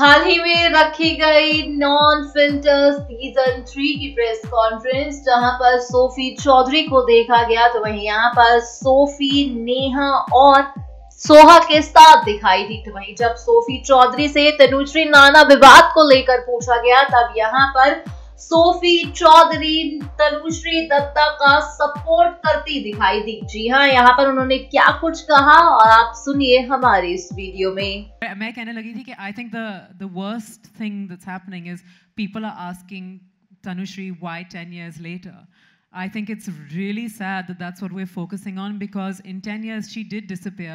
हाल ही में रखी गई नॉन फिल्टर सीजन थ्री की प्रेस कॉन्फ्रेंस जहां पर सोफी चौधरी को देखा गया तो वहीं यहां पर सोफी नेहा और सोहा के साथ दिखाई दी तो वहीं जब सोफी चौधरी से तनुश्री नाना विवाद को लेकर पूछा गया तब यहां पर सोफी चौधरी तनुश्री दत्ता का सपोर्ट करती दिखाई दी जी हाँ यहाँ पर उन्होंने क्या कुछ कहा और आप सुनिए हमारे इस वीडियो में मैं, कहने लगी थी कि I think the worst thing that's happening is people are asking Tanushree why 10 years later I think it's really sad that that's what we're focusing on because in 10 years she did disappear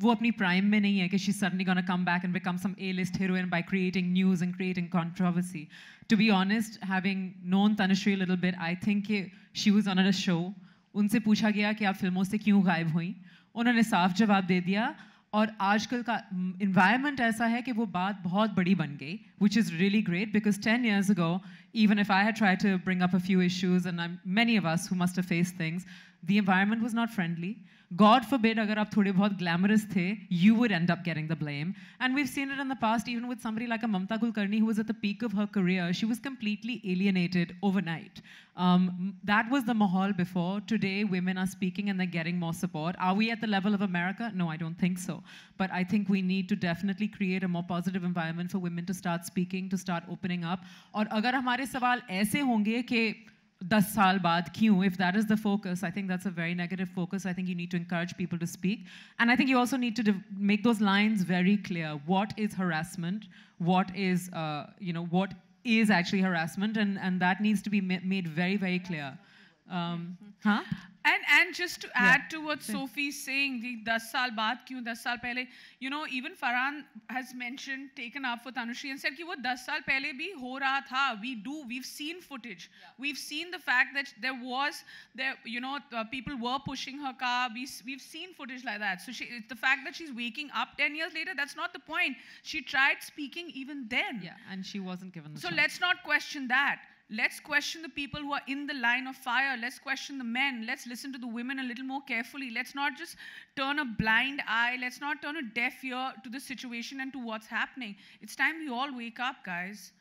वो अपनी prime में नहीं है कि she suddenly gonna come back and become some A list heroine by creating news and creating controversy to be honest having known Tanushree little bit I think कि she was on a show उनसे पूछा गया कि आप फिल्मों से क्यों गायब हुई उन्होंने साफ जवाब दे दिया और आजकल का इन्वायरमेंट ऐसा है कि वो बात बहुत बड़ी बन गई which is really great because ten years ago even if I है try to bring up a few issues and many of us who must face things The environment was not friendly. God forbid, agar aap thode bahut glamorous the, you would end up getting the blame. And we've seen it in the past, even with somebody like a Mamta Kulkarni, who was at the peak of her career, she was completely alienated overnight. Um, that was the mahal before. Today, women are speaking and they're getting more support. Are we at the level of America? No, I don't think so. But I think we need to definitely create a more positive environment for women to start speaking, to start opening up. And if our questions are like 10 saal baad kyun if that is the focus i think that's a very negative focus i think you need to encourage people to speak and i think you also need to make those lines very clear what is harassment what is uh, you know what is actually harassment and and that needs to be made very very clear um, huh and and just to add yeah. to what Sophie is saying, the 10 saal baad kyun, 10 saal pehle, you know, even Farhan has mentioned, taken up for Tanushri and said ki wo 10 saal pehle bhi ho raha tha. We do, we've seen footage. Yeah. We've seen the fact that there was, there, you know, uh, people were pushing her car. We, we've seen footage like that. So she, the fact that she's waking up 10 years later, that's not the point. She tried speaking even then. Yeah, and she wasn't given the So chance. let's not question that. Let's question the people who are in the line of fire. Let's question the men. Let's listen to the women a little more carefully. Let's not just turn a blind eye. Let's not turn a deaf ear to the situation and to what's happening. It's time we all wake up, guys.